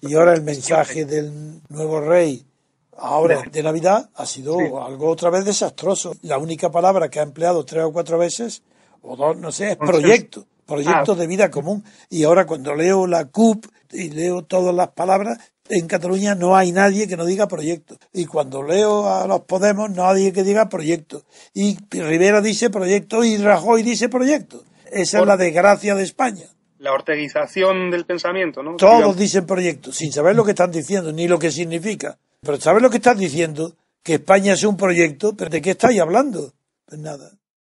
Y ahora el pues, mensaje pues, del nuevo rey, ahora de Navidad, ha sido algo otra vez desastroso. La única palabra que ha empleado tres o cuatro veces, o dos, no sé, es proyecto. Proyecto ah. de vida común. Y ahora cuando leo la CUP y leo todas las palabras, en Cataluña no hay nadie que no diga proyecto. Y cuando leo a los Podemos, no nadie que diga proyecto. Y Rivera dice proyecto y Rajoy dice proyecto. Esa es la desgracia de España la orteguización del pensamiento, ¿no? Todos dicen proyecto, sin saber lo que están diciendo, ni lo que significa. Pero ¿sabes lo que están diciendo? Que España es un proyecto, pero ¿de qué estáis hablando? Pues nada.